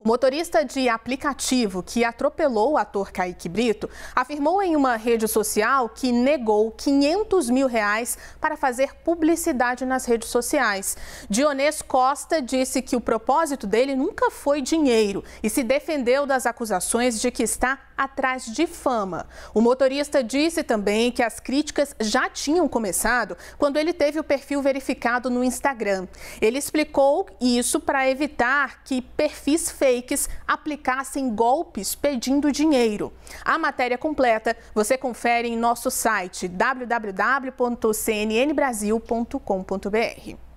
O motorista de aplicativo que atropelou o ator Kaique Brito afirmou em uma rede social que negou 500 mil reais para fazer publicidade nas redes sociais. Dionês Costa disse que o propósito dele nunca foi dinheiro e se defendeu das acusações de que está atrás de fama. O motorista disse também que as críticas já tinham começado quando ele teve o perfil verificado no Instagram. Ele explicou isso para evitar que perfis fakes aplicassem golpes pedindo dinheiro. A matéria completa você confere em nosso site www.cnnbrasil.com.br.